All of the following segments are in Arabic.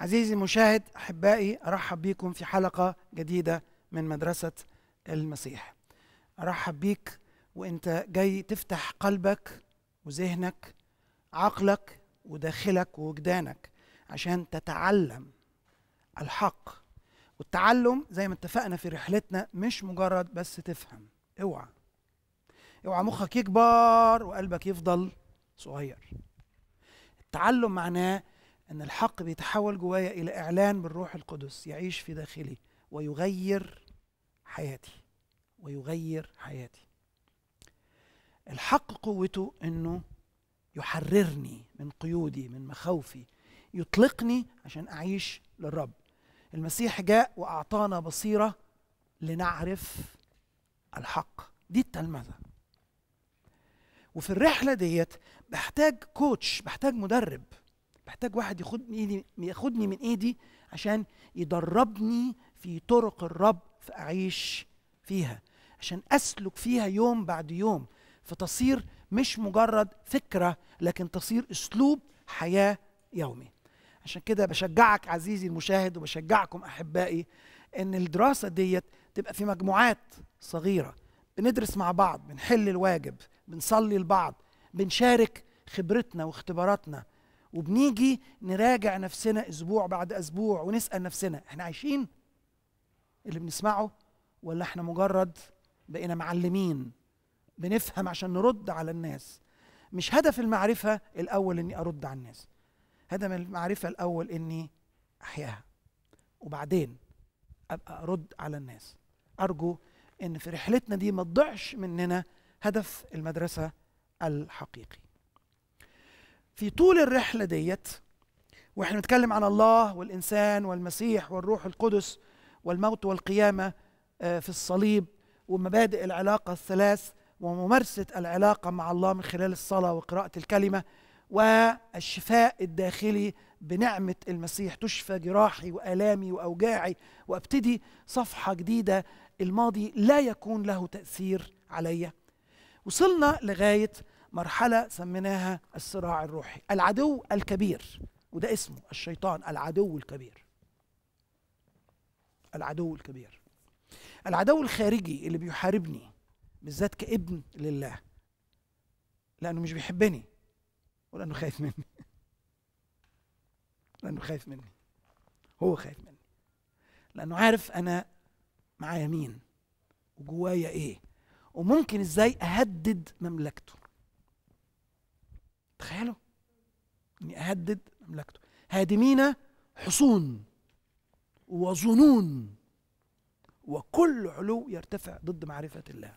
عزيزي المشاهد احبائي ارحب بيكم في حلقه جديده من مدرسه المسيح ارحب بيك وانت جاي تفتح قلبك وذهنك عقلك وداخلك ووجدانك عشان تتعلم الحق والتعلم زي ما اتفقنا في رحلتنا مش مجرد بس تفهم اوعى اوعى مخك يكبر وقلبك يفضل صغير التعلم معناه أن الحق بيتحول جوايا إلى إعلان بالروح القدس يعيش في داخلي ويغير حياتي ويغير حياتي الحق قوته أنه يحررني من قيودي من مخاوفي يطلقني عشان أعيش للرب المسيح جاء وأعطانا بصيرة لنعرف الحق دي التلمذة وفي الرحلة ديت بحتاج كوتش بحتاج مدرب محتاج واحد ياخد ايدي ياخدني من ايدي عشان يدربني في طرق الرب فاعيش فيها عشان اسلك فيها يوم بعد يوم فتصير مش مجرد فكره لكن تصير اسلوب حياه يومي عشان كده بشجعك عزيزي المشاهد وبشجعكم احبائي ان الدراسه ديت تبقى في مجموعات صغيره بندرس مع بعض بنحل الواجب بنصلي لبعض بنشارك خبرتنا واختباراتنا وبنيجي نراجع نفسنا اسبوع بعد اسبوع ونسال نفسنا احنا عايشين اللي بنسمعه ولا احنا مجرد بقينا معلمين بنفهم عشان نرد على الناس مش هدف المعرفه الاول اني ارد على الناس هدف المعرفه الاول اني احياها وبعدين ابقى ارد على الناس ارجو ان في رحلتنا دي ما تضيعش مننا هدف المدرسه الحقيقي في طول الرحله ديت واحنا بنتكلم عن الله والانسان والمسيح والروح القدس والموت والقيامه آه، في الصليب ومبادئ العلاقه الثلاث وممارسه العلاقه مع الله من خلال الصلاه وقراءه الكلمه والشفاء الداخلي بنعمه المسيح تشفى جراحي والامي واوجاعي وابتدي صفحه جديده الماضي لا يكون له تاثير عليّ وصلنا لغاية مرحله سميناها الصراع الروحي العدو الكبير وده اسمه الشيطان العدو الكبير العدو الكبير العدو الخارجي اللي بيحاربني بالذات كابن لله لانه مش بيحبني ولانه خايف مني لانه خايف مني هو خايف مني لانه عارف انا معايا مين وجوايا ايه وممكن ازاي اهدد مملكته تخيلوا اني اهدد مملكته هادمين حصون وظنون وكل علو يرتفع ضد معرفه الله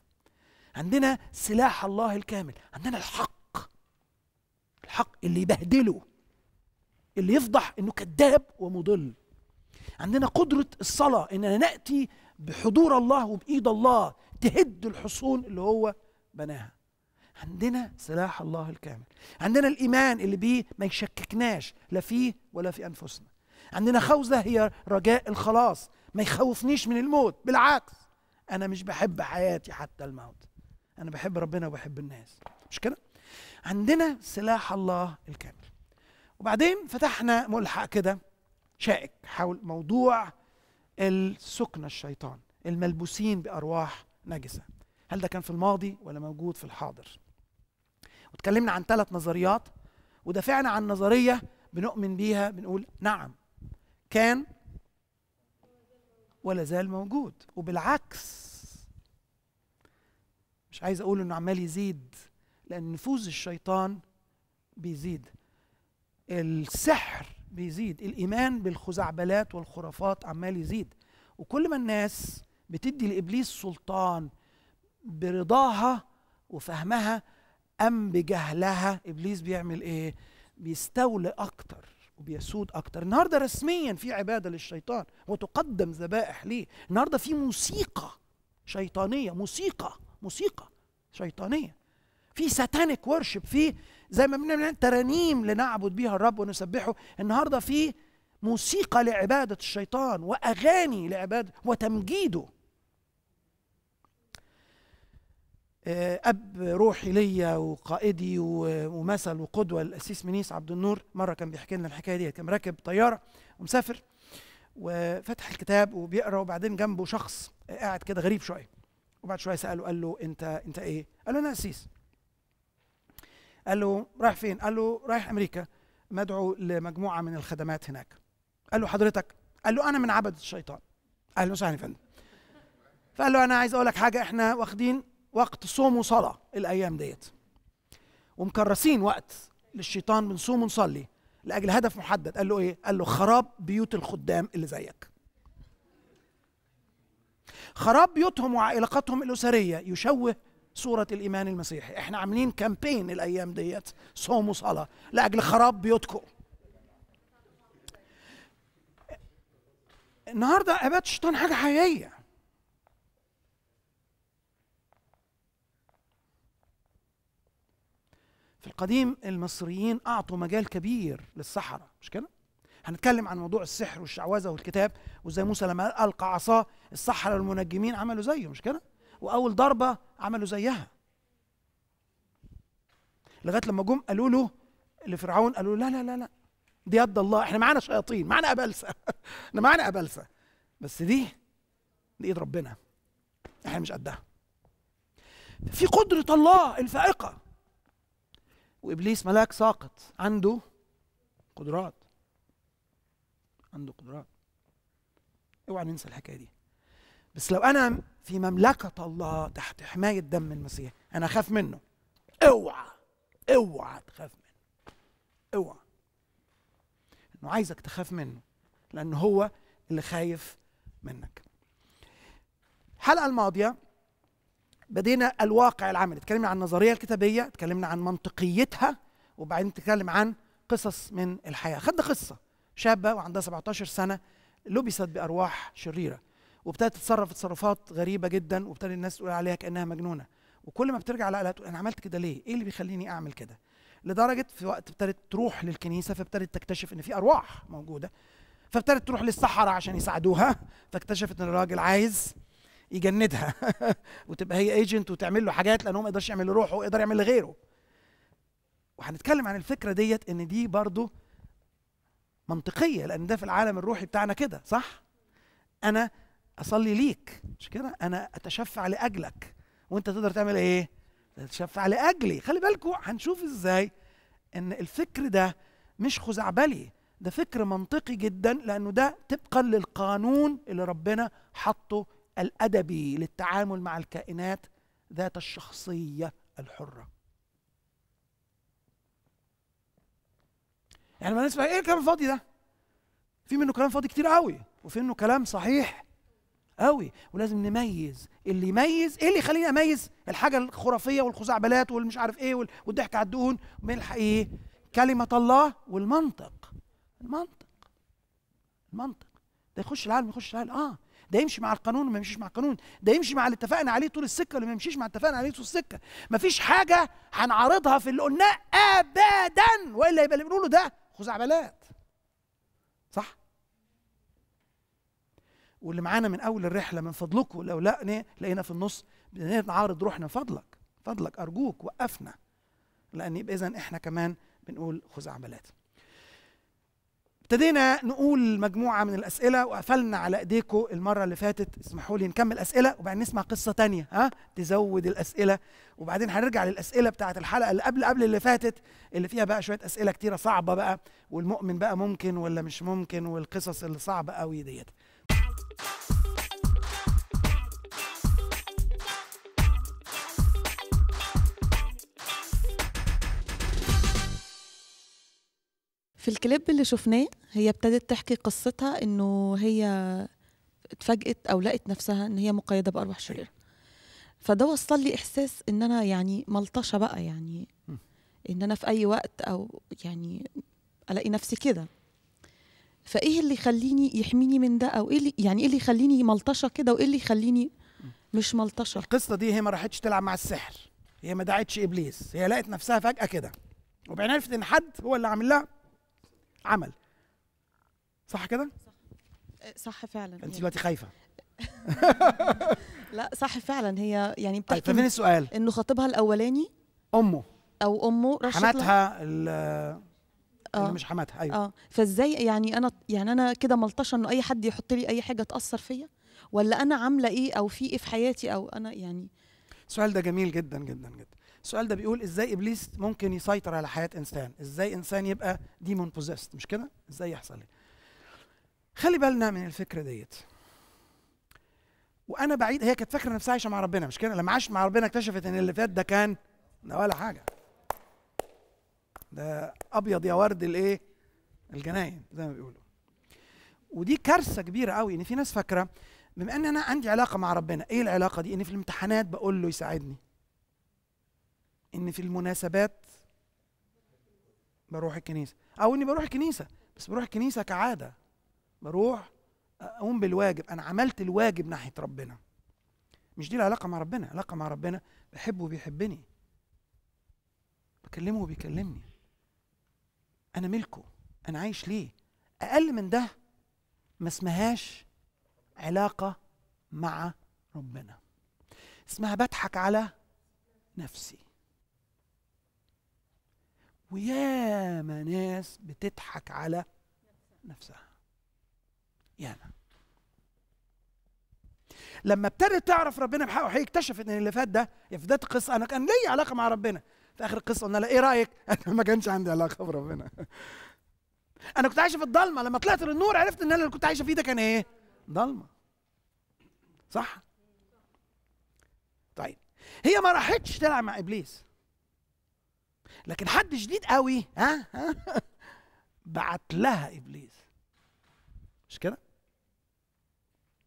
عندنا سلاح الله الكامل عندنا الحق الحق اللي يبهدله اللي يفضح انه كذاب ومضل عندنا قدرة الصلاة إننا نأتي بحضور الله وبإيد الله تهد الحصون اللي هو بناها عندنا سلاح الله الكامل عندنا الإيمان اللي بيه ما يشككناش لا فيه ولا في أنفسنا عندنا خوذة هي رجاء الخلاص ما يخوفنيش من الموت بالعكس أنا مش بحب حياتي حتى الموت أنا بحب ربنا وبحب الناس مش كده؟ عندنا سلاح الله الكامل وبعدين فتحنا ملحق كده شائك حول موضوع السكنة الشيطان الملبوسين بأرواح نجسة هل ده كان في الماضي ولا موجود في الحاضر اتكلمنا عن ثلاث نظريات ودافعنا عن نظريه بنؤمن بيها بنقول نعم كان ولا زال موجود وبالعكس مش عايز اقول انه عمال يزيد لان نفوذ الشيطان بيزيد السحر بيزيد الايمان بالخزعبلات والخرافات عمال يزيد وكل ما الناس بتدي لابليس سلطان برضاها وفهمها أم بجهلها إبليس بيعمل إيه؟ بيستولى أكتر وبيسود أكتر النهاردة رسميا في عبادة للشيطان وتقدم ذبائح ليه النهاردة في موسيقى شيطانية موسيقى موسيقى شيطانية في ساتانيك ورشب في زي ما بنعمل ترانيم لنعبد بيها الرب ونسبحه النهارده في موسيقى لعباده الشيطان واغاني لعباده وتمجيده آه، اب روحي ليا وقائدي ومثل وقدوه الاسيس منيس عبد النور مره كان بيحكي لنا الحكايه دي كان راكب طياره ومسافر وفتح الكتاب وبيقرا وبعدين جنبه شخص قاعد كده غريب شويه وبعد شويه ساله قال له انت انت ايه؟ قال له انا اسيس قال له رايح فين؟ قال له رايح امريكا مدعو لمجموعه من الخدمات هناك قال له حضرتك؟ قال له انا من عبد الشيطان اهلا وسهلا يا فندم فقال له انا عايز اقول لك حاجه احنا واخدين وقت صوم وصلاه الايام ديت ومكرسين وقت للشيطان بنصوم ونصلي لاجل هدف محدد قال له ايه قال له خراب بيوت الخدام اللي زيك خراب بيوتهم وعلاقاتهم الاسريه يشوه صورة الإيمان المسيحي احنا عاملين كامبين الأيام ديت صوم وصلاة لأجل خراب بيوتكم النهاردة أبات الشيطان حاجة حقيقية في القديم المصريين اعطوا مجال كبير للسحره مش كده هنتكلم عن موضوع السحر والشعوذه والكتاب وزي موسى لما القى عصاه السحره والمنجمين عملوا زيه مش كده واول ضربه عملوا زيها لغايه لما جم قالوا له لفرعون قالوا له لا لا لا لا دي يد الله احنا معانا شياطين معانا ابلسه احنا معانا ابلسه بس دي دي ايد ربنا احنا مش قدها في قدره الله الفائقه وابليس ملاك ساقط عنده قدرات عنده قدرات اوعى ننسى الحكايه دي بس لو انا في مملكه الله تحت حمايه دم المسيح انا اخاف منه اوعى اوعى تخاف منه اوعى انه عايزك تخاف منه لانه هو اللي خايف منك الحلقه الماضيه بدينا الواقع العملي اتكلمنا عن النظريه الكتابيه اتكلمنا عن منطقيتها وبعدين نتكلم عن قصص من الحياه خدنا قصه شابه وعندها 17 سنه لبست بارواح شريره وابتدت تتصرف تصرفات غريبه جدا وابتدى الناس تقول عليها كانها مجنونه وكل ما بترجع لها تقول انا عملت كده ليه؟ ايه اللي بيخليني اعمل كده؟ لدرجه في وقت ابتدت تروح للكنيسه فابتدت تكتشف ان في ارواح موجوده فابتدت تروح للصحراء عشان يساعدوها فاكتشفت ان الراجل عايز يجندها وتبقى هي ايجنت وتعمل له حاجات لان هو ما يقدرش يعمل لروحه يقدر يعمل لغيره وهنتكلم عن الفكره ديت ان دي برضو منطقيه لان ده في العالم الروحي بتاعنا كده صح انا اصلي ليك مش كده انا اتشفع لاجلك وانت تقدر تعمل ايه تتشفع لاجلي خلي بالكوا هنشوف ازاي ان الفكر ده مش خزعبلي ده فكر منطقي جدا لانه ده طبقا للقانون اللي ربنا حطه الادبي للتعامل مع الكائنات ذات الشخصيه الحره يعني ما نسمع ايه الكلام الفاضي ده في منه كلام فاضي كتير قوي وفي منه كلام صحيح قوي ولازم نميز اللي يميز ايه اللي يخليني اميز الحاجه الخرافيه والخزعبلات والمش عارف ايه والضحك على الدهون من الحقيقه كلمه الله والمنطق المنطق المنطق ده يخش العالم يخش العالم اه ده يمشي مع القانون وما يمشيش مع القانون ده يمشي مع اللي اتفقنا عليه طول السكه ولا ما يمشيش مع اللي اتفقنا عليه طول السكه مفيش حاجه هنعارضها في اللي قلناه ابدا والا يبقى اللي بنقوله ده خزعبلات صح واللي معانا من اول الرحله من فضلكم لو لا لقينا في النص نعارض روحنا فضلك فضلك ارجوك وقفنا لان يبقى اذا احنا كمان بنقول خزعبلات ابتدينا نقول مجموعة من الأسئلة وقفلنا على إيديكم المرة اللي فاتت اسمحوا لي نكمل أسئلة وبعدين نسمع قصة تانية ها تزود الأسئلة وبعدين هنرجع للأسئلة بتاعة الحلقة اللي قبل قبل اللي فاتت اللي فيها بقى شوية أسئلة كتيرة صعبة بقى والمؤمن بقى ممكن ولا مش ممكن والقصص اللي صعبة قوي ديت في الكليب اللي شفناه هي ابتدت تحكي قصتها انه هي اتفاجئت او لقت نفسها ان هي مقيده باربع شرير فده وصل لي احساس ان انا يعني ملطشه بقى يعني ان انا في اي وقت او يعني الاقي نفسي كده فايه اللي يخليني يحميني من ده او ايه اللي يعني ايه اللي يخليني ملطشه كده وايه اللي يخليني مش ملطشه القصه دي هي ما راحتش تلعب مع السحر هي ما دعتش ابليس هي لقت نفسها فجاه كده وبعدين عرفت ان حد هو اللي عامل لها عمل صح كده صح صح فعلا انت يعني. دلوقتي خايفه لا صح فعلا هي يعني طيب، بتحكي فين السؤال انه خطيبها الاولاني امه او امه رشت حماتها آه. مش حماتها ايوه اه فازاي يعني انا يعني انا كده ملطشه انه اي حد يحط لي اي حاجه تاثر فيا ولا انا عامله ايه او في ايه في حياتي او انا يعني السؤال ده جميل جدا جدا جدا السؤال ده بيقول ازاي ابليس ممكن يسيطر على حياه انسان ازاي انسان يبقى ديمون بوزيست مش كده ازاي يحصل لي إيه؟ خلي بالنا من الفكره ديت وانا بعيد هي كانت فاكره نفسها عايشه مع ربنا مش كده لما عاشت مع ربنا اكتشفت ان اللي فات ده كان ده ولا حاجه ده ابيض يا ورد الايه الجناين زي ما بيقولوا ودي كارثه كبيره قوي ان في ناس فاكره بما ان انا عندي علاقه مع ربنا ايه العلاقه دي ان في الامتحانات بقول له يساعدني ان في المناسبات بروح الكنيسه او اني بروح الكنيسه بس بروح الكنيسه كعاده بروح اقوم بالواجب انا عملت الواجب ناحيه ربنا مش دي العلاقه مع ربنا العلاقه مع ربنا بحبه بيحبني بكلمه وبيكلمني انا ملكه انا عايش ليه اقل من ده ما اسمهاش علاقه مع ربنا اسمها بضحك على نفسي وياما ناس بتضحك على نفسها ياما لما ابتدت تعرف ربنا بحق وحقيقي اكتشفت ان اللي فات ده في بدايه القصه انا كان لي علاقه مع ربنا في اخر القصه قلنا لها ايه رايك؟ انا ما كانش عندي علاقه بربنا انا كنت عايشه في الضلمه لما طلعت للنور عرفت ان انا اللي كنت عايشه فيه ده كان ايه؟ ضلمه صح؟ طيب هي ما راحتش تلعب مع ابليس لكن حد شديد قوي ها ها بعت لها ابليس مش كده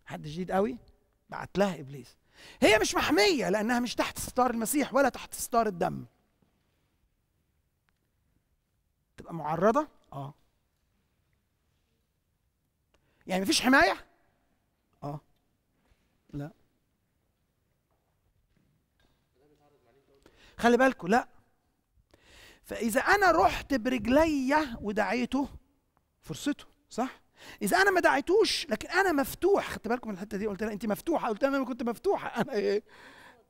حد شديد قوي بعت لها ابليس هي مش محميه لانها مش تحت ستار المسيح ولا تحت ستار الدم تبقى معرضه اه يعني مفيش حمايه اه لا خلي بالكم لا فاذا انا رحت برجلي ودعيته فرصته صح اذا انا ما دعيتوش لكن انا مفتوح خدت بالكم من الحته دي قلت لها انت مفتوحه قلت لها انا كنت مفتوحه انا ايه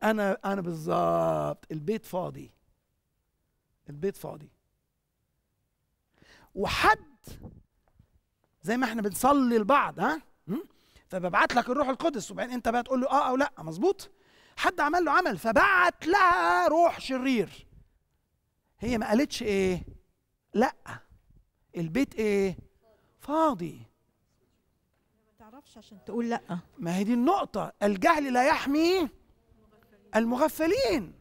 انا انا بالظبط البيت فاضي البيت فاضي وحد زي ما احنا بنصلي لبعض ها فببعت لك الروح القدس وبعدين انت بقى تقول له اه او لا مظبوط حد عمل له عمل فبعت لها روح شرير هي ما قالتش ايه لا البيت ايه فاضي ما تعرفش عشان تقول لا ما هي دي النقطه الجهل لا يحمي المغفلين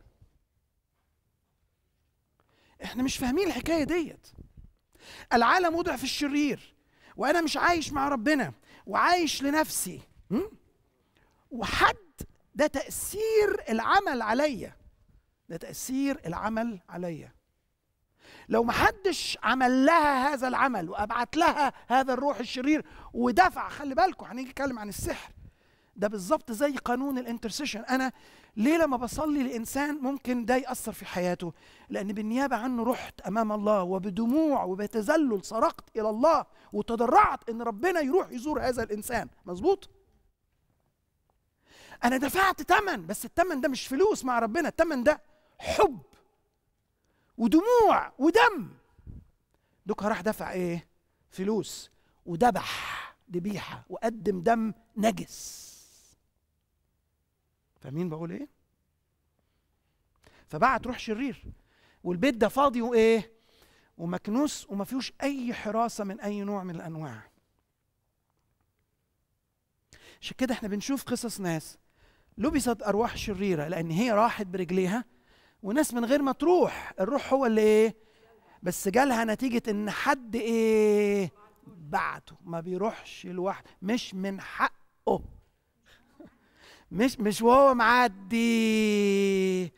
احنا مش فاهمين الحكايه ديت العالم وضع في الشرير وانا مش عايش مع ربنا وعايش لنفسي وحد ده تاثير العمل عليا ده تاثير العمل عليا لو ما حدش عمل لها هذا العمل وابعت لها هذا الروح الشرير ودفع خلي بالكم هنيجي نتكلم عن السحر ده بالظبط زي قانون الانترسيشن انا ليه لما بصلي لانسان ممكن ده ياثر في حياته لان بالنيابه عنه رحت امام الله وبدموع وبتذلل سرقت الى الله وتضرعت ان ربنا يروح يزور هذا الانسان مظبوط انا دفعت ثمن بس الثمن ده مش فلوس مع ربنا الثمن ده حب ودموع ودم دوكا راح دفع ايه فلوس وذبح ذبيحه وقدم دم نجس فاهمين بقول ايه فبعت روح شرير والبيت ده فاضي وايه ومكنوس وما فيهوش اي حراسه من اي نوع من الانواع عشان كده احنا بنشوف قصص ناس لبست ارواح شريره لان هي راحت برجليها وناس من غير ما تروح الروح هو اللي ايه بس جالها نتيجه ان حد ايه بعته ما بيروحش لوحده مش من حقه مش مش وهو معدي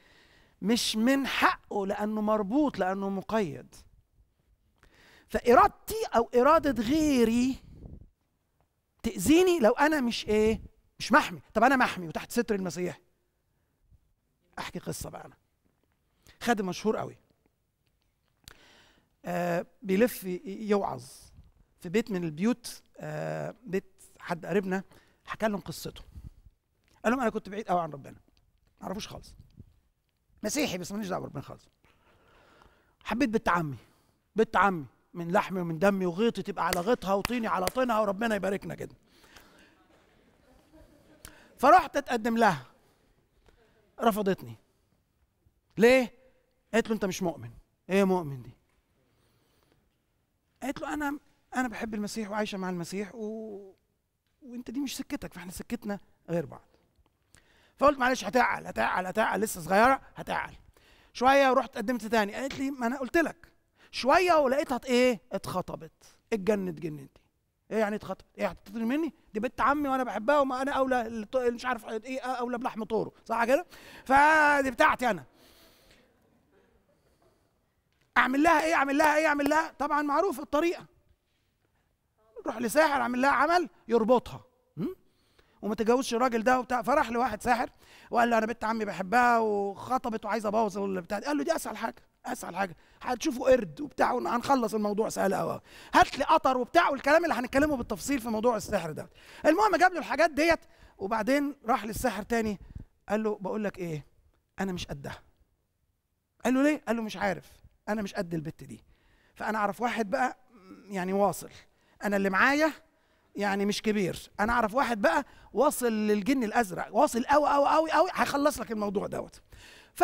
مش من حقه لانه مربوط لانه مقيد فارادتي او اراده غيري تاذيني لو انا مش ايه مش محمي طب انا محمي وتحت ستر المسيح احكي قصه بقى انا خادم مشهور قوي آه بيلف يوعظ في بيت من البيوت آه بيت حد قريبنا حكى لهم قصته قال لهم انا كنت بعيد قوي عن ربنا ما اعرفوش خالص مسيحي بس ماليش دعوه بربنا خالص حبيت بنت عمي بنت عمي من لحمي ومن دمي وغيطي تبقى على غيطها وطيني على طينها وربنا يباركنا كده فرحت اتقدم لها رفضتني ليه قالت له انت مش مؤمن ايه مؤمن دي قالت له انا انا بحب المسيح وعايشه مع المسيح و... وانت دي مش سكتك فاحنا سكتنا غير بعض فقلت معلش هتعقل هتعقل هتعقل لسه صغيره هتعقل شويه ورحت قدمت تاني قالت لي ما انا قلت لك شويه ولقيتها ايه اتخطبت اتجنت جننتي ايه يعني اتخطبت ايه هتطلب مني دي بنت عمي وانا بحبها وما انا اولى مش عارف ايه اولى بلحم طوره صح كده فدي بتاعتي انا اعمل لها ايه اعمل لها ايه اعمل لها طبعا معروف الطريقه روح لساحر اعمل لها عمل يربطها وما تجاوزش الراجل ده وبتاع فراح لواحد ساحر وقال له انا بنت عمي بحبها وخطبت وعايز ابوظ البتاع قال له دي اسهل حاجه اسهل حاجه هتشوفوا قرد وبتاع هنخلص الموضوع سهل قوي هات لي قطر وبتاع والكلام اللي هنتكلمه بالتفصيل في موضوع السحر ده المهم جاب له الحاجات ديت وبعدين راح للساحر تاني قال له بقول لك ايه انا مش قدها قال له ليه قال له مش عارف انا مش قد البت دي فانا اعرف واحد بقى يعني واصل انا اللي معايا يعني مش كبير انا اعرف واحد بقى واصل للجن الازرق واصل قوي قوي قوي قوي هيخلص لك الموضوع دوت ف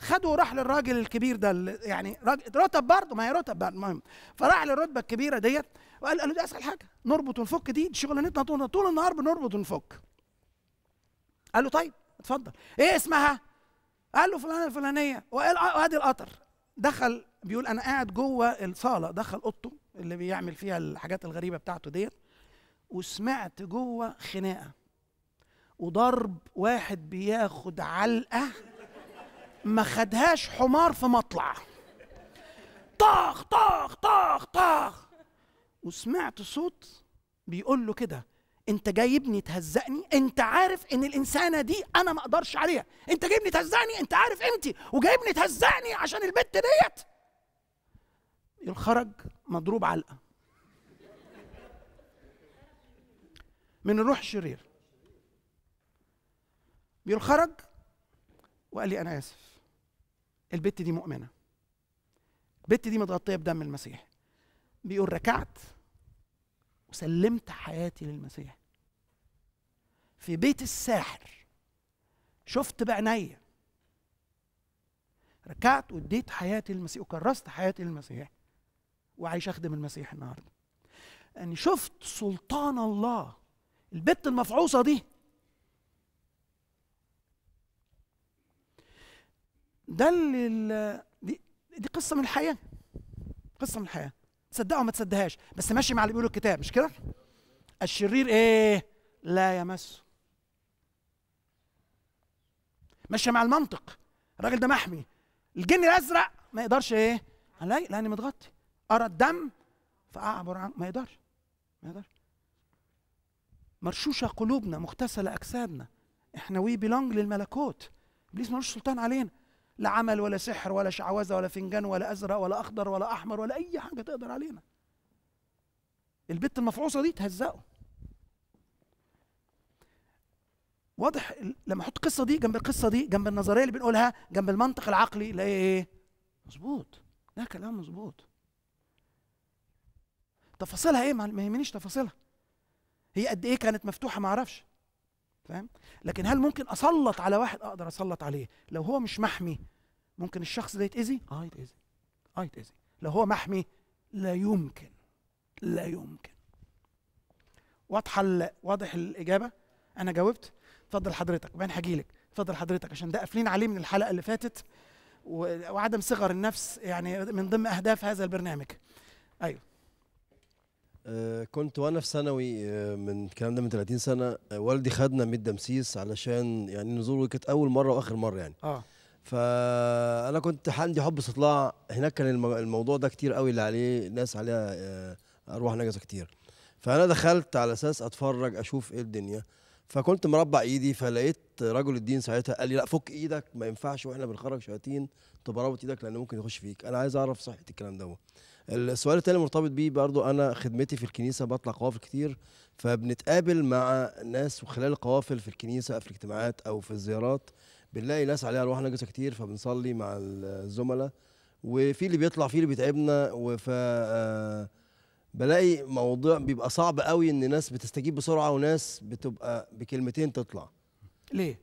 خدوا راح للراجل الكبير ده يعني رتب برضه ما هي رتب بقى المهم فراح للرتبه الكبيره ديت وقال له دي اسهل حاجه نربط ونفك دي, دي شغلانتنا طول طول النهار بنربط ونفك قال له طيب اتفضل ايه اسمها قال له فلانه الفلانيه آه، وادي القطر دخل بيقول انا قاعد جوه الصاله دخل اوضته اللي بيعمل فيها الحاجات الغريبه بتاعته ديت وسمعت جوه خناقه وضرب واحد بياخد علقه ما خدهاش حمار في مطلع طخ طخ طخ طخ وسمعت صوت بيقول له كده انت جايبني تهزقني انت عارف ان الانسانه دي انا ما اقدرش عليها انت جايبني تهزقني انت عارف قيمتي وجايبني تهزقني عشان البت ديت الخرج مضروب علقه من الروح الشرير بيقول خرج وقال لي انا اسف البت دي مؤمنه البت دي متغطيه بدم المسيح بيقول ركعت وسلمت حياتي للمسيح في بيت الساحر شفت بعينيا ركعت واديت حياتي للمسيح وكرست حياتي للمسيح وعايش اخدم المسيح النهارده اني شفت سلطان الله البت المفعوصه دي ده اللي دي, دي قصه من الحياه قصه من الحياه تصدقها وما تصدقهاش بس ماشي مع اللي بيقوله الكتاب مش كده الشرير ايه لا يمسه ماشيه مع المنطق الراجل ده محمي الجن الازرق ما يقدرش ايه علي لاني متغطي ارى الدم فاعبر عنه ما يقدرش ما يقدرش مرشوشه قلوبنا مغتسله اجسادنا احنا وي بيلونج للملكوت ابليس ملوش سلطان علينا لا عمل ولا سحر ولا شعوذه ولا فنجان ولا ازرق ولا اخضر ولا احمر ولا اي حاجه تقدر علينا البت المفعوصه دي تهزقه واضح لما احط القصه دي جنب القصه دي جنب النظريه اللي بنقولها جنب المنطق العقلي لا ايه مظبوط ده كلام مظبوط تفاصيلها ايه ما يهمنيش تفاصيلها هي قد ايه كانت مفتوحه ما اعرفش فاهم لكن هل ممكن اسلط على واحد اقدر اسلط عليه لو هو مش محمي ممكن الشخص ده يتاذي اه يتاذي اه يتاذي لو هو محمي لا يمكن لا يمكن واضحه واضح الاجابه انا جاوبت اتفضل حضرتك وبعدين لك اتفضل حضرتك عشان ده قافلين عليه من الحلقه اللي فاتت وعدم صغر النفس يعني من ضمن اهداف هذا البرنامج ايوه آه، كنت وانا في ثانوي آه، من الكلام ده من 30 سنه آه، والدي خدنا ميت دمسيس علشان يعني نزوره كانت اول مره واخر مره يعني اه فانا كنت عندي حب استطلاع هناك كان الموضوع ده كتير قوي اللي عليه ناس عليها ارواح نجسه كتير فانا دخلت على اساس اتفرج اشوف ايه الدنيا فكنت مربع ايدي فلقيت رجل الدين ساعتها قال لي لا فك ايدك ما ينفعش واحنا بنخرج شياطين تبقى رابط ايدك لان ممكن يخش فيك انا عايز اعرف صحه الكلام ده السؤال التاني مرتبط بيه برضو انا خدمتي في الكنيسه بطلع قوافل كتير فبنتقابل مع ناس وخلال القوافل في الكنيسه في الاجتماعات او في الزيارات بنلاقي ناس عليها ارواح نجسه كتير فبنصلي مع الزملاء وفي اللي بيطلع في اللي بيتعبنا وف آه، بلاقي موضوع بيبقى صعب قوي ان ناس بتستجيب بسرعه وناس بتبقى بكلمتين تطلع ليه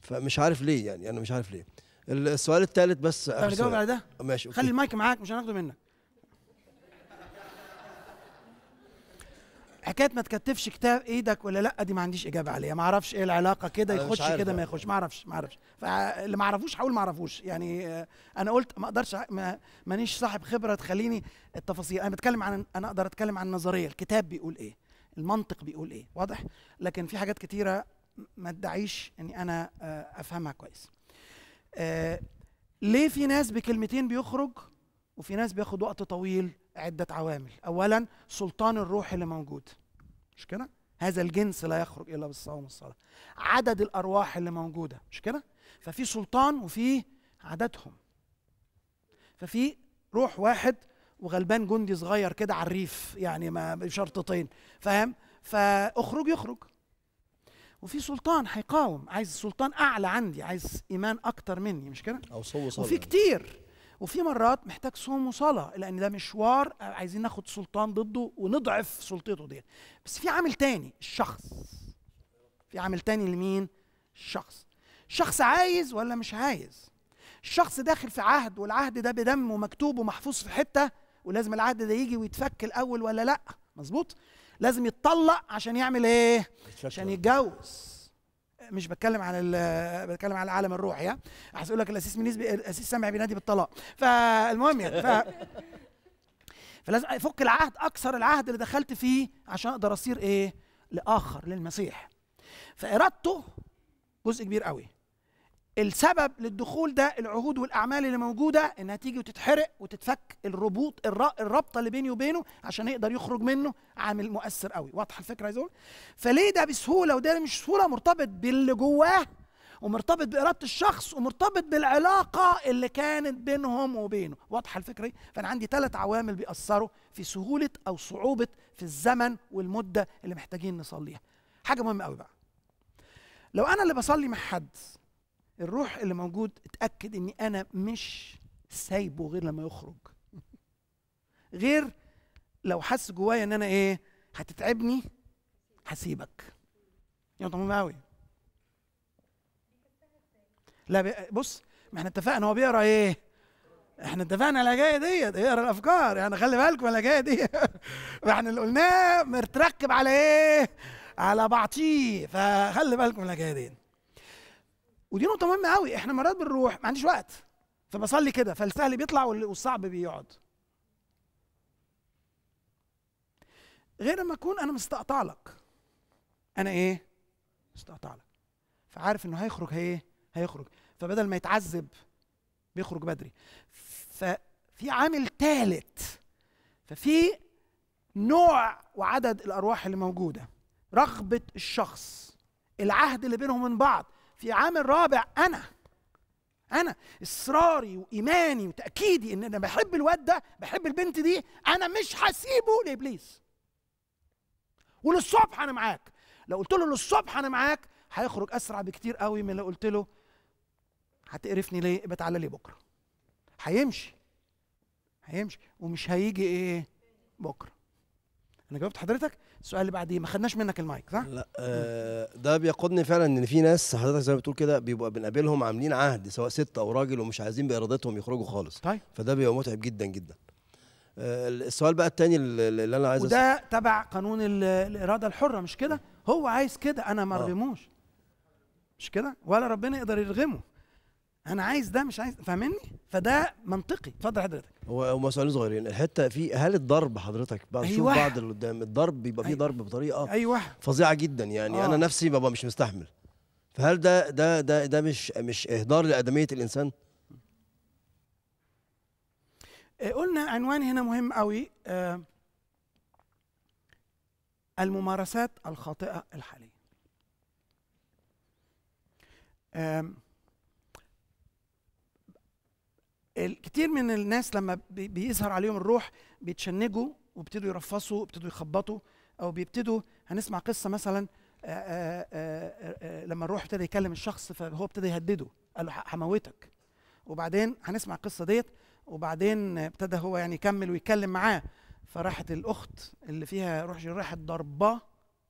فمش عارف ليه يعني انا مش عارف ليه السؤال الثالث بس طب نجاوب على ده ماشي خلي المايك معاك مش هناخده منك حكايه ما تكتفش كتاب ايدك ولا لا دي ما عنديش اجابه عليها ما اعرفش ايه العلاقه كده يخش كده ما يخش ما اعرفش ما اعرفش فاللي ما اعرفوش هقول ما اعرفوش يعني انا قلت ما اقدرش مانيش صاحب خبره تخليني التفاصيل انا بتكلم عن انا اقدر اتكلم عن النظريه الكتاب بيقول ايه المنطق بيقول ايه واضح لكن في حاجات كتيره ما ادعيش اني انا آه، افهمها كويس آه، ليه في ناس بكلمتين بيخرج وفي ناس بياخد وقت طويل عدة عوامل أولا سلطان الروح اللي موجود مش كده؟ هذا الجنس لا يخرج إلا بالصوم والصلاة عدد الأرواح اللي موجودة مش كده؟ ففي سلطان وفي عددهم ففي روح واحد وغلبان جندي صغير كده على الريف يعني ما بشرطتين فاهم؟ فاخرج يخرج وفي سلطان هيقاوم عايز سلطان اعلى عندي عايز ايمان اكتر مني مش كده وفي كتير وفي مرات محتاج صوم وصلاه لان ده مشوار عايزين ناخد سلطان ضده ونضعف سلطته دي بس في عامل تاني الشخص في عامل تاني لمين الشخص الشخص عايز ولا مش عايز الشخص داخل في عهد والعهد ده بدم ومكتوب ومحفوظ في حته ولازم العهد ده يجي ويتفك الاول ولا لا مظبوط لازم يتطلق عشان يعمل ايه عشان يتجوز مش بتكلم عن بتكلم عن العالم الروحي ها عايز اقول لك الاسيس منيس الاسيس سامع بينادي بالطلاق فالمهم يعني ف فلازم افك العهد اكسر العهد اللي دخلت فيه عشان اقدر اصير ايه لاخر للمسيح فارادته جزء كبير قوي السبب للدخول ده العهود والاعمال اللي موجوده انها تيجي وتتحرق وتتفك الربوط الرابطه اللي بيني وبينه عشان يقدر يخرج منه عامل مؤثر قوي واضحه الفكره عايز فليه ده بسهوله وده مش سهوله مرتبط باللي جواه ومرتبط باراده الشخص ومرتبط بالعلاقه اللي كانت بينهم وبينه واضحه الفكره فانا عندي ثلاث عوامل بيأثروا في سهوله او صعوبه في الزمن والمده اللي محتاجين نصليها حاجه مهمه قوي بقى لو انا اللي بصلي مع حد الروح اللي موجود اتاكد اني انا مش سايبه غير لما يخرج غير لو حس جوايا ان انا ايه هتتعبني هسيبك يا طميم قوي لا بص ما احنا اتفقنا هو بيقرا ايه احنا اتفقنا على جايه ديت اقرا الافكار يعني خلي بالكم جايه دي احنا اللي قلناه متركب على ايه على بعطيه فخلي بالكم على جايه ديت ودي نقطه مهمه قوي احنا مرات بنروح ما عنديش وقت فبصلي كده فالسهل بيطلع والصعب بيقعد غير لما اكون انا مستقطع لك انا ايه مستقطع لك فعارف انه هيخرج هي هيخرج فبدل ما يتعذب بيخرج بدري ففي عامل ثالث ففي نوع وعدد الارواح اللي موجوده رغبه الشخص العهد اللي بينهم من بعض في عام الرابع انا انا اصراري وايماني وتاكيدي ان انا بحب الواد ده بحب البنت دي انا مش هسيبه لابليس وللصبح انا معاك لو قلت له للصبح انا معاك هيخرج اسرع بكتير قوي من لو قلت له هتقرفني ليه يبقى تعالى لي بكره هيمشي هيمشي ومش هيجي ايه بكره انا جاوبت حضرتك السؤال اللي بعديه ما خدناش منك المايك صح لا آه ده بيقودني فعلا ان في ناس حضرتك زي ما بتقول كده بيبقى بنقابلهم عاملين عهد سواء ست او راجل ومش عايزين بارادتهم يخرجوا خالص طيب فده بيبقى متعب جدا جدا آه، السؤال بقى التاني اللي انا عايز وده أس... تبع قانون الاراده الحره مش كده هو عايز كده انا ما آه. ارغموش آه. مش كده ولا ربنا يقدر يرغمه انا عايز ده مش عايز فاهمني فده منطقي اتفضل حضرتك هو سؤالين صغيرين الحته في هل الضرب حضرتك بقى أيوة. شوف بعض اللي قدام الضرب بيبقى فيه أيوة. ضرب بطريقه أيوة. فظيعه جدا يعني آه. انا نفسي ببقى مش مستحمل فهل ده ده ده ده مش مش اهدار لادميه الانسان آه، قلنا عنوان هنا مهم قوي آه الممارسات الخاطئه الحاليه آه كتير من الناس لما بيظهر عليهم الروح بيتشنجوا وبيبتدوا يرفصوا وبيبتدوا يخبطوا او بيبتدوا هنسمع قصه مثلا لما الروح ابتدى يكلم الشخص فهو ابتدى يهدده قال له هموتك وبعدين هنسمع القصه ديت وبعدين ابتدى هو يعني يكمل ويتكلم معاه فراحت الاخت اللي فيها روح راحت ضرباه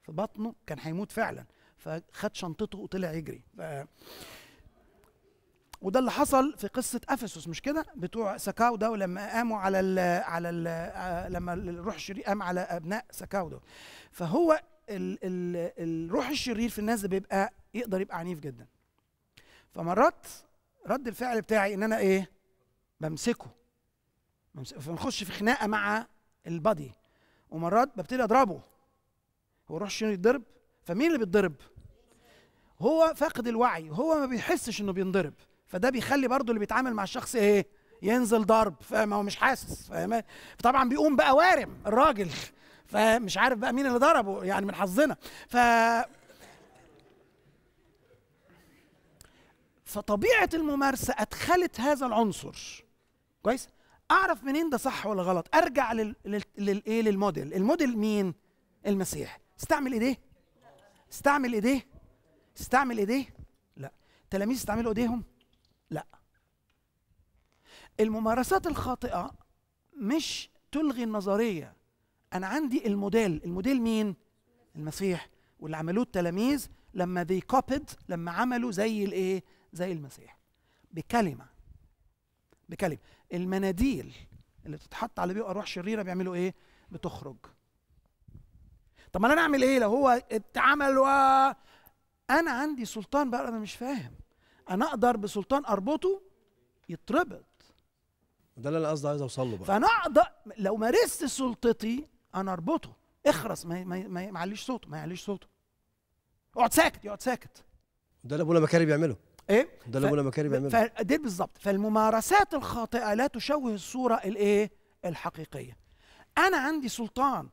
في بطنه كان هيموت فعلا فخد شنطته وطلع يجري ف... وده اللي حصل في قصه افسس مش كده بتوع سكاودا ولما قاموا على الـ على الـ آه، لما الروح الشرير قام على ابناء سكاودا فهو الـ الـ الروح الشرير في الناس بيبقى يقدر يبقى عنيف جدا فمرات رد الفعل بتاعي ان انا ايه بمسكه فنخش في خناقه مع البادي ومرات ببتدي اضربه هو روح الشرير يتضرب فمين اللي بيتضرب هو فاقد الوعي هو ما بيحسش انه بينضرب فده بيخلي برضه اللي بيتعامل مع الشخص ايه ينزل ضرب فاهم هو مش حاسس فاهم طبعا بيقوم بقى وارم الراجل فمش عارف بقى مين اللي ضربه يعني من حظنا ف فطبيعه الممارسه ادخلت هذا العنصر كويس اعرف منين ده صح ولا غلط ارجع للايه للموديل الموديل مين المسيح استعمل ايديه استعمل ايديه استعمل ايديه لا تلاميذ استعملوا ايديهم لا الممارسات الخاطئة مش تلغي النظرية أنا عندي الموديل الموديل مين؟ المسيح واللي عملوه التلاميذ لما ذي كوبيد لما عملوا زي الايه؟ زي المسيح بكلمة بكلمة المناديل اللي بتتحط على بيئة روح شريرة بيعملوا ايه؟ بتخرج طب ما انا اعمل ايه لو هو اتعمل و انا عندي سلطان بقى انا مش فاهم انا اقدر بسلطان اربطه يتربط ده اللي انا قصدي عايز اوصل له بقى فانا اقدر لو مارست سلطتي انا اربطه اخرس ما ما ما معليش صوته ما يعليش صوته اقعد ساكت يقعد ساكت ده اللي ابونا مكاري بيعمله ايه ده اللي ابونا مكاري بيعمله فدي بالظبط فالممارسات الخاطئه لا تشوه الصوره الايه الحقيقيه انا عندي سلطان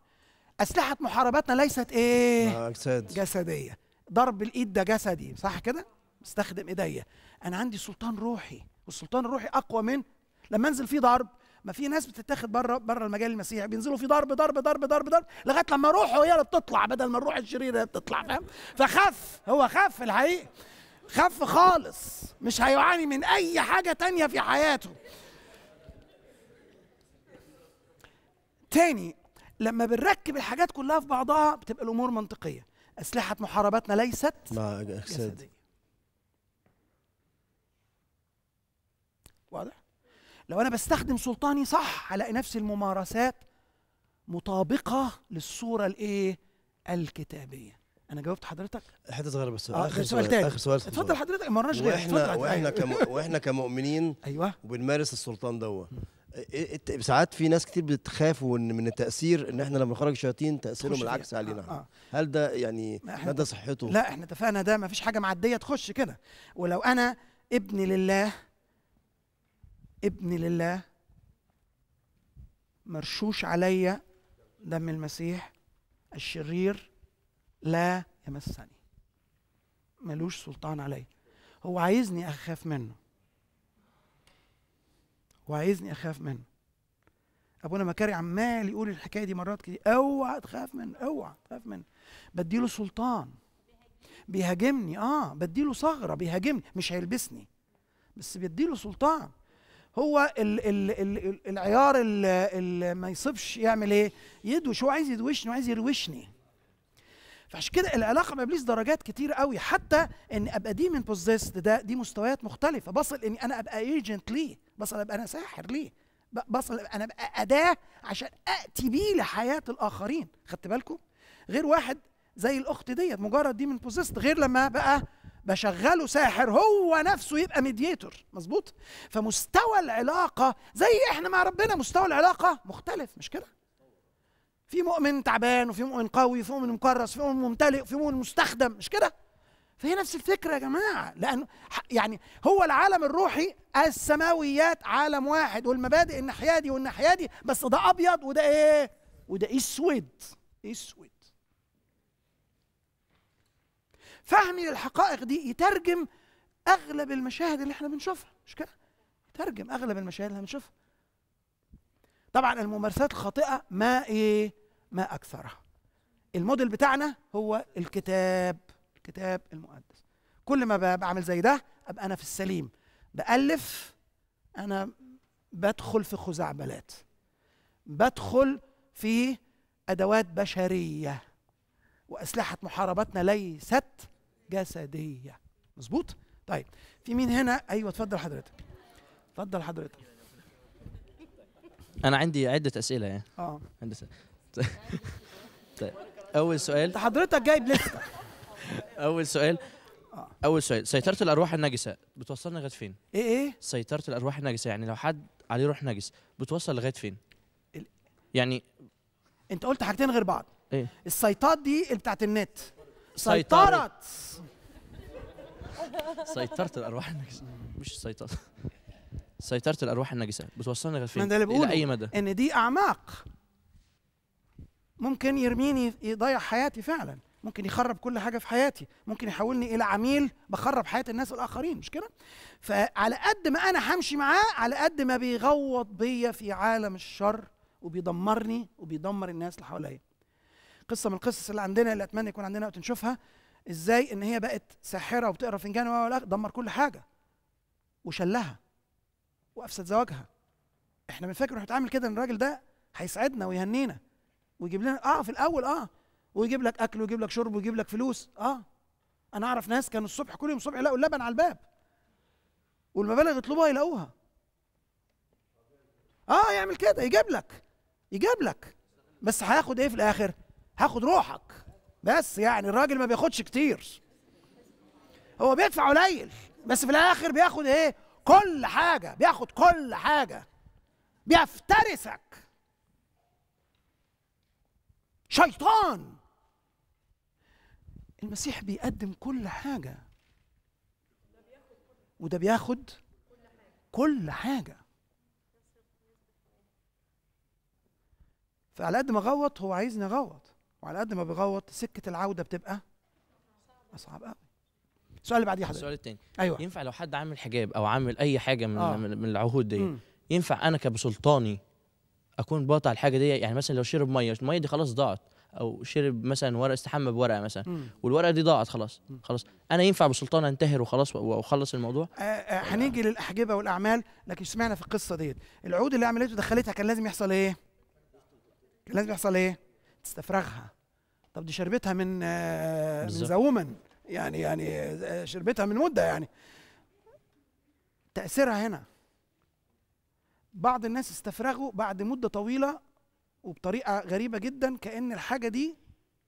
اسلحه محاربتنا ليست ايه اجساد آه، جسديه ضرب الايد ده جسدي صح كده استخدم ايديا انا عندي سلطان روحي والسلطان الروحي اقوى من لما انزل فيه ضرب ما في ناس بتتاخد بره بره المجال المسيحي بينزلوا في ضرب ضرب ضرب ضرب ضرب لغايه لما روحه هي اللي بتطلع بدل ما الروح الشريره هي بتطلع فاهم فخف هو خف الحقيقه خف خالص مش هيعاني من اي حاجه تانية في حياته تاني لما بنركب الحاجات كلها في بعضها بتبقى الامور منطقيه اسلحه محاربتنا ليست مع جسديه لو انا بستخدم سلطاني صح هلاقي نفس الممارسات مطابقه للصوره الايه الكتابيه انا جاوبت حضرتك حته صغيره بس آه اخر سؤال تاني اخر سؤال اتفضل حضرتك ما رناش غير واحنا واحنا كم واحنا كمؤمنين ايوه وبنمارس السلطان دوت إيه، إيه، ساعات في ناس كتير بتخاف من التاثير ان احنا لما نخرج الشياطين تاثيرهم العكس علينا آه آه. هل ده يعني مدى صحته لا احنا اتفقنا ده ما فيش حاجه معديه تخش كده ولو انا ابن لله ابن لله مرشوش علي دم المسيح الشرير لا يمسني ملوش سلطان علي هو عايزني اخاف منه هو عايزني اخاف منه ابونا مكاري عمال يقول الحكايه دي مرات كتير اوعى تخاف منه اوعى تخاف منه بديله سلطان بيهاجمني اه بديله ثغره بيهاجمني مش هيلبسني بس بيديله سلطان هو الـ الـ الـ العيار اللي ما يصفش يعمل ايه؟ يدوش هو عايز يدوشني وعايز يروشني. فعشان كده العلاقه مع ابليس درجات كتير قوي حتى ان ابقى دي من بوزيست ده دي مستويات مختلفه بصل اني انا ابقى ايجنت ليه بصل ابقى انا ساحر ليه بصل انا ابقى اداه عشان اتي بيه لحياه الاخرين خدت بالكم غير واحد زي الاخت ديت مجرد دي من بوزيست غير لما بقى بشغله ساحر هو نفسه يبقى ميديتور مظبوط فمستوى العلاقه زي احنا مع ربنا مستوى العلاقه مختلف مش كده في مؤمن تعبان وفي مؤمن قوي وفي مؤمن مكرس وفي مؤمن ممتلئ وفي مؤمن مستخدم مش كده فهي نفس الفكره يا جماعه لانه يعني هو العالم الروحي السماويات عالم واحد والمبادئ الناحيه دي والناحيه دي بس ده ابيض وده ايه وده اسود اسود فهمي للحقائق دي يترجم اغلب المشاهد اللي احنا بنشوفها مش كده يترجم اغلب المشاهد اللي هنشوفها طبعا الممارسات الخاطئه ما ايه ما اكثرها الموديل بتاعنا هو الكتاب الكتاب المقدس كل ما بعمل زي ده ابقى انا في السليم بالف انا بدخل في خزعبلات بدخل في ادوات بشريه واسلحه محاربتنا ليست جسديه مظبوط طيب في مين هنا ايوه اتفضل حضرتك اتفضل حضرتك انا عندي عده اسئله يعني اه عندي اسئله طيب اول سؤال انت حضرتك جايب لسه اول سؤال آه. اول سؤال سيطره الارواح النجسه بتوصلنا لغايه فين ايه ايه سيطره الارواح النجسه يعني لو حد عليه روح نجس بتوصل لغايه فين يعني انت قلت حاجتين غير بعض ايه السيطات دي بتاعت النت سيطرت سيطرت الارواح النجسه مش سيطرت سيطرت الارواح النجسه بتوصلني لغايه فين؟ الى اي مدى؟ ان دي اعماق ممكن يرميني يضيع حياتي فعلا ممكن يخرب كل حاجه في حياتي ممكن يحولني الى عميل بخرب حياه الناس الاخرين مش كده فعلى قد ما انا همشي معاه على قد ما بيغوط بيا في عالم الشر وبيدمرني وبيدمر الناس اللي حواليا قصه من القصص اللي عندنا اللي اتمنى يكون عندنا وقت نشوفها ازاي ان هي بقت ساحره وبتقرا فنجان دمر كل حاجه وشلها وافسد زواجها احنا بنفكر انه هتعمل كده ان الراجل ده هيسعدنا ويهنينا ويجيب لنا اه في الاول اه ويجيب لك اكل ويجيب لك شرب ويجيب لك فلوس اه انا اعرف ناس كانوا الصبح كل يوم الصبح يلاقوا اللبن على الباب والمبالغ يطلبوها يلاقوها اه يعمل كده يجيب لك يجيب لك بس هياخد ايه في الاخر هاخد روحك بس يعني الراجل ما بياخدش كتير هو بيدفع قليل بس في الاخر بياخد ايه كل حاجه بياخد كل حاجه بيفترسك شيطان المسيح بيقدم كل حاجه وده بياخد كل حاجه فعلى قد ما غوط هو عايزني اغوط وعلى قد ما بيغوط سكه العوده بتبقى اصعب قوي السؤال اللي بعديه حضرتك السؤال التاني ايوه ينفع لو حد عامل حجاب او عامل اي حاجه من آه. من العهود دي م. ينفع انا كبسلطاني اكون باطع الحاجه دي يعني مثلا لو شرب ميه الميه دي خلاص ضاعت او شرب مثلا ورقه استحمى بورقه مثلا مم. والورقه دي ضاعت خلاص مم. خلاص انا ينفع بسلطان انتهر وخلاص واخلص الموضوع آه آه هنيجي للاحجبه والاعمال لكن سمعنا في القصه ديت العود اللي عملته دخلتها كان لازم يحصل ايه كان لازم يحصل ايه تستفرغها طب دي شربتها من آه، من ذا وومن يعني يعني آه، شربتها من مده يعني تاثيرها هنا بعض الناس استفرغوا بعد مده طويله وبطريقه غريبه جدا كان الحاجه دي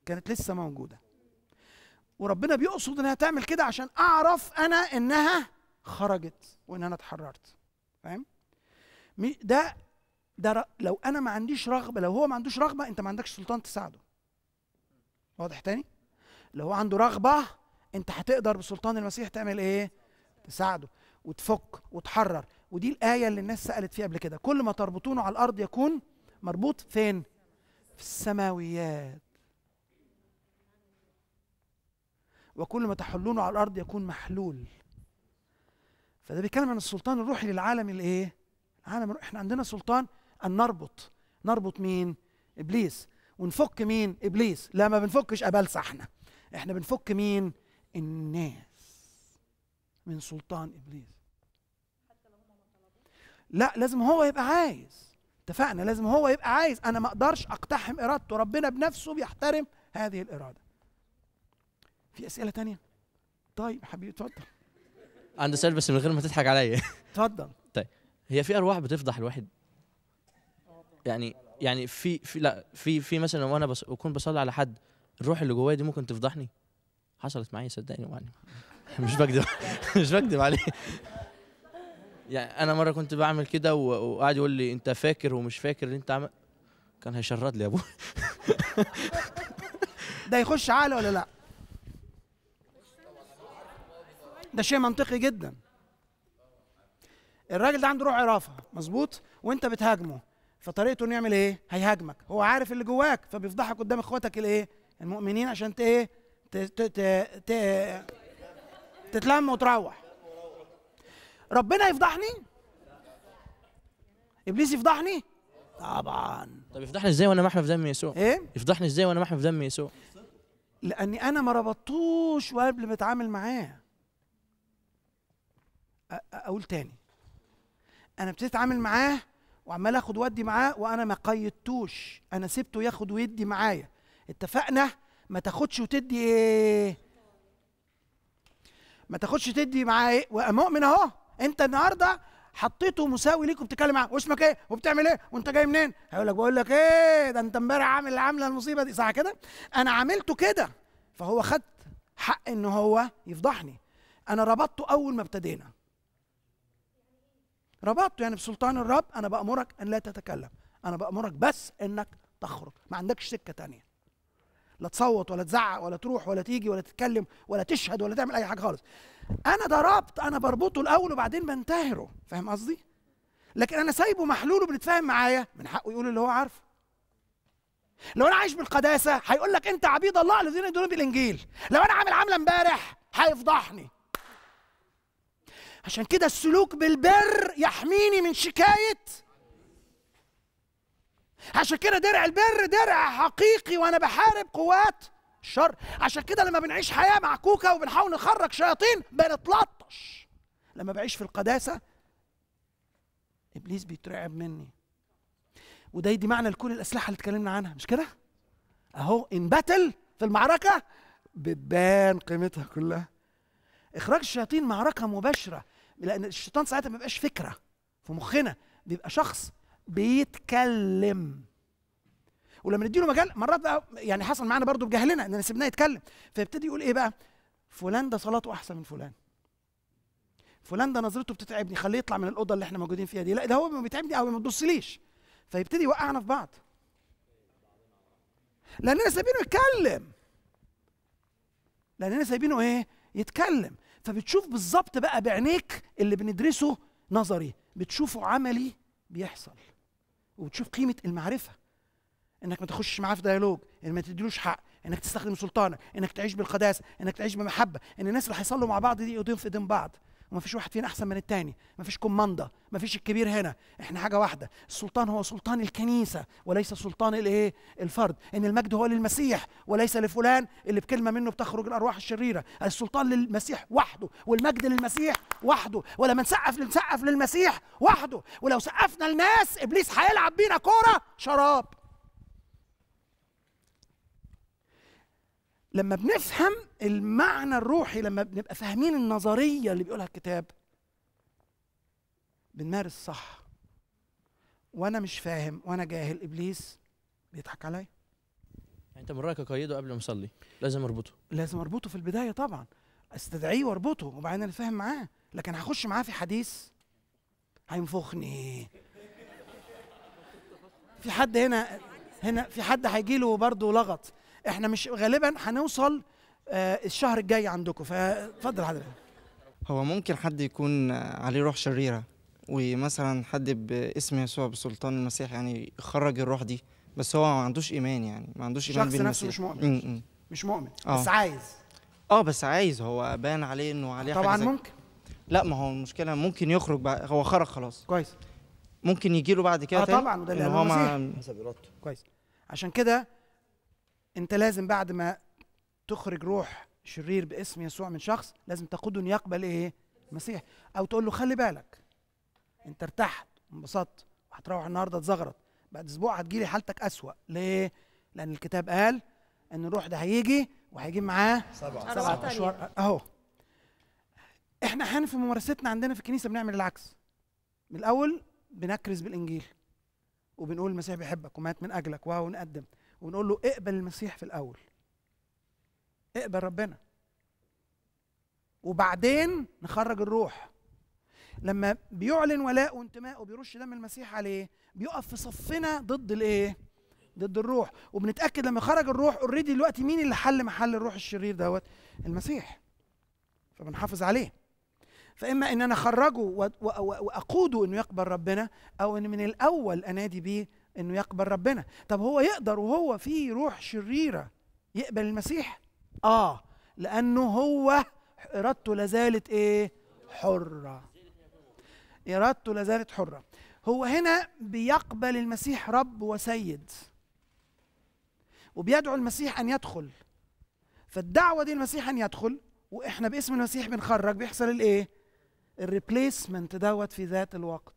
كانت لسه موجوده وربنا بيقصد انها تعمل كده عشان اعرف انا انها خرجت وان انا اتحررت فاهم ده ده لو انا ما عنديش رغبه لو هو ما عندوش رغبه انت ما عندكش سلطان تساعده واضح تاني لو هو عنده رغبه انت هتقدر بسلطان المسيح تعمل ايه تساعده وتفك وتحرر ودي الايه اللي الناس سالت فيها قبل كده كل ما تربطونه على الارض يكون مربوط فين في السماويات وكل ما تحلونه على الارض يكون محلول فده بيتكلم عن السلطان الروحي للعالم الايه العالم الروحي. احنا عندنا سلطان ان نربط نربط مين ابليس ونفك مين ابليس لا ما بنفكش ابلس احنا احنا بنفك مين الناس من سلطان ابليس لا لازم هو يبقى عايز اتفقنا لازم هو يبقى عايز انا ما اقدرش اقتحم ارادته ربنا بنفسه بيحترم هذه الاراده في اسئله تانية طيب حبيبي اتفضل عندي سؤال بس من غير ما تضحك عليا اتفضل طيب هي في ارواح بتفضح الواحد يعني يعني في في لا في في مثلا وانا بس اكون بصلي على حد الروح اللي جوايا دي ممكن تفضحني حصلت معايا صدقني يعني مش بكذب مش بكذب عليه يعني انا مره كنت بعمل كده وقعد يقول لي انت فاكر ومش فاكر اللي انت عمل كان هيشرد لي يا ابويا ده يخش عقله ولا لا ده شيء منطقي جدا الراجل ده عنده روح عرافه مظبوط وانت بتهاجمه فطريقته انه يعمل ايه؟ هيهاجمك، هو عارف اللي جواك فبيفضحك قدام اخواتك الايه؟ المؤمنين عشان ايه؟ تتلم وتروح. ربنا يفضحني؟ ابليس يفضحني؟ طبعا طب يفضحني ازاي وانا محمي في دم يسوع؟ ايه؟ يفضحني ازاي وانا محمي في دم يسوع؟ لاني انا ما ربطتوش وقبل ما اتعامل معاه. اقول تاني انا ابتديت اتعامل معاه وعمال اخد ودي معاه وانا ما قيدتوش انا سبته ياخد ويدي معايا اتفقنا ما تاخدش وتدي ايه ما تاخدش تدي معاه ايه مؤمن اهو انت النهارده حطيته مساوي ليك وبتتكلم معاه واسمك ايه وبتعمل ايه وانت جاي منين هيقول لك بقول لك ايه ده انت امبارح عامل عامله المصيبه دي صح كده انا عملته كده فهو خد حق ان هو يفضحني انا ربطته اول ما ابتدينا ربطته يعني بسلطان الرب انا بامرك ان لا تتكلم انا بامرك بس انك تخرج ما عندكش سكه تانية لا تصوت ولا تزعق ولا تروح ولا تيجي ولا تتكلم ولا تشهد ولا تعمل اي حاجه خالص انا ده ربط انا بربطه الاول وبعدين بنتهره فاهم قصدي لكن انا سايبه محلول وبنتفاهم معايا من حقه يقول اللي هو عارفه لو انا عايش بالقداسه هيقول لك انت عبيد الله الذين يدونون بالانجيل لو انا عامل عامله امبارح هيفضحني عشان كده السلوك بالبر يحميني من شكاية عشان كده درع البر درع حقيقي وانا بحارب قوات الشر عشان كده لما بنعيش حياة معكوكة وبنحاول نخرج شياطين بنتلطش لما بعيش في القداسة إبليس بيترعب مني وده يدي معنى لكل الأسلحة اللي اتكلمنا عنها مش كده؟ أهو ان باتل في المعركة بتبان قيمتها كلها إخراج الشياطين معركة مباشرة لان الشيطان ساعتها ما بيبقاش فكره في مخنا بيبقى شخص بيتكلم ولما نديله مجال مرات بقى يعني حصل معانا برضو بجهلنا اننا سيبناه يتكلم فيبتدي يقول ايه بقى فلان ده صلاته احسن من فلان فلان ده نظرته بتتعبني خليه يطلع من الاوضه اللي احنا موجودين فيها دي لا ده هو ما بيتعبني او ما تبصليش فيبتدي يوقعنا في بعض لاننا سايبينه يتكلم لاننا سايبينه ايه يتكلم فبتشوف بالظبط بقى بعينيك اللي بندرسه نظري بتشوفه عملي بيحصل وبتشوف قيمه المعرفه انك ما تخشش معاه في ديالوج ان ما تديلوش حق انك تستخدم سلطانك انك تعيش بالقداسه انك تعيش بمحبه ان الناس اللي هيصلوا مع بعض دي يضيفوا في ايدين بعض وما فيش واحد فينا احسن من التاني فيش كوماندا ما فيش الكبير هنا احنا حاجه واحده السلطان هو سلطان الكنيسه وليس سلطان الايه الفرد ان المجد هو للمسيح وليس لفلان اللي بكلمه منه بتخرج الارواح الشريره السلطان للمسيح وحده والمجد للمسيح وحده ولما نسقف نسقف للمسيح وحده ولو سقفنا الناس ابليس هيلعب بينا كوره شراب لما بنفهم المعنى الروحي لما بنبقى فاهمين النظريه اللي بيقولها الكتاب بنمارس صح وانا مش فاهم وانا جاهل ابليس بيضحك عليا يعني انت من رايك اقيده قبل ما اصلي لازم اربطه لازم اربطه في البدايه طبعا استدعيه واربطه وبعدين انا فاهم معاه لكن هخش معاه في حديث هينفخني في حد هنا هنا في حد هيجي له برضه لغط احنا مش غالبا هنوصل آه، الشهر الجاي عندكم فاتفضل حضرتك هو ممكن حد يكون آه، عليه روح شريره ومثلا حد باسم يسوع بسلطان المسيح يعني يخرج الروح دي بس هو ما عندوش ايمان يعني ما عندوش ايمان بالمسيح شخص نفسه مش مؤمن م -م. مش مؤمن أوه. بس عايز اه بس عايز هو بان عليه انه عليه طبعا حاجة ممكن لا ما هو المشكله ممكن يخرج بقى هو خرج خلاص كويس ممكن يجي له بعد كده اه طبعا وده اللي هو حسب ارادته كويس عشان كده انت لازم بعد ما تخرج روح شرير باسم يسوع من شخص لازم تقوده ان يقبل ايه المسيح او تقول له خلي بالك انت ارتحت انبسطت وهتروح النهارده تزغرط بعد اسبوع هتجيلي حالتك اسوا ليه لان الكتاب قال ان الروح ده هيجي وهيجيب معاه سبعة سبعة اشهر اهو احنا احيانا في ممارستنا عندنا في الكنيسه بنعمل العكس من الاول بنكرز بالانجيل وبنقول المسيح بيحبك ومات من اجلك وهو نقدم ونقول له اقبل المسيح في الاول اقبل ربنا وبعدين نخرج الروح لما بيعلن ولاء وانتماء وبيرش دم المسيح عليه بيقف في صفنا ضد الايه ضد الروح وبنتاكد لما خرج الروح اوريدي دلوقتي مين اللي حل محل الروح الشرير دوت المسيح فبنحافظ عليه فاما ان انا اخرجه واقوده انه يقبل ربنا او ان من الاول انادي بيه انه يقبل ربنا طب هو يقدر وهو فيه روح شريره يقبل المسيح اه لانه هو ارادته لازالت ايه حره ارادته لازالت حره هو هنا بيقبل المسيح رب وسيد وبيدعو المسيح ان يدخل فالدعوه دي المسيح ان يدخل واحنا باسم المسيح بنخرج بيحصل الايه الريبليسمنت دوت في ذات الوقت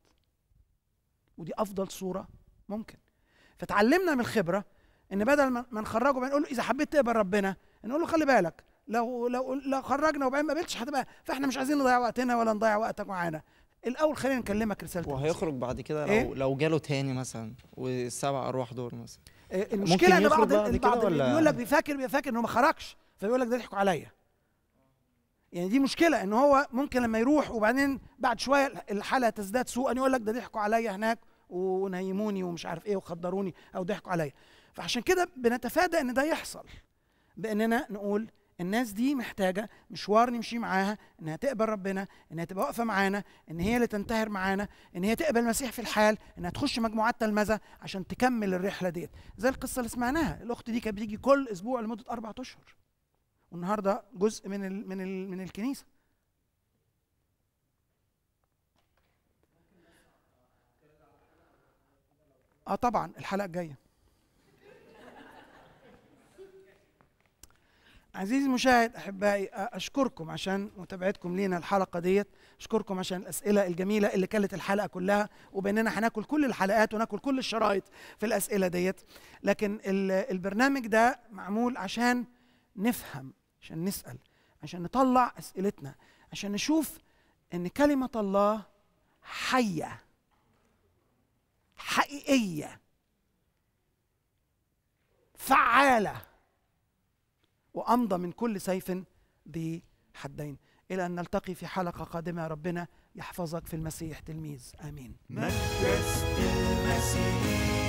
ودي افضل صوره ممكن فتعلمنا من الخبره ان بدل ما نخرجه بنقول له اذا حبيت تقبل ربنا نقول له خلي بالك لو لو لو خرجنا وبعدين ما قبلتش هتبقى فاحنا مش عايزين نضيع وقتنا ولا نضيع وقتك معانا الاول خلينا نكلمك رسالتك وهيخرج بعد كده لو إيه؟ لو جاله تاني مثلا والسبع ارواح دول مثلا إيه المشكله ان بعض البعض بيقول لك بيفاكر بيفاكر انه ما خرجش فبيقول لك ده ضحكوا عليا يعني دي مشكله ان هو ممكن لما يروح وبعدين بعد شويه الحاله تزداد سوءا يقول لك ده ضحكوا عليا هناك ونيموني ومش عارف ايه وخدروني او ضحكوا عليا فعشان كده بنتفادى ان ده يحصل باننا نقول الناس دي محتاجه مشوار نمشي معاها انها تقبل ربنا انها تبقى واقفه معانا ان هي اللي تنتهر معانا ان هي تقبل المسيح في الحال انها تخش مجموعات تلمذه عشان تكمل الرحله ديت زي القصه اللي سمعناها الاخت دي كانت بتيجي كل اسبوع لمده اربع اشهر والنهارده جزء من الـ من الـ من الكنيسه اه طبعا الحلقه الجايه عزيزي المشاهد احبائي اشكركم عشان متابعتكم لينا الحلقه ديت اشكركم عشان الاسئله الجميله اللي كانت الحلقه كلها وباننا هناكل كل الحلقات وناكل كل الشرايط في الاسئله ديت لكن البرنامج ده معمول عشان نفهم عشان نسال عشان نطلع اسئلتنا عشان نشوف ان كلمه الله حيه حقيقيه فعاله وامضى من كل سيف ذي حدين الى ان نلتقي في حلقه قادمه ربنا يحفظك في المسيح تلميذ امين المسيح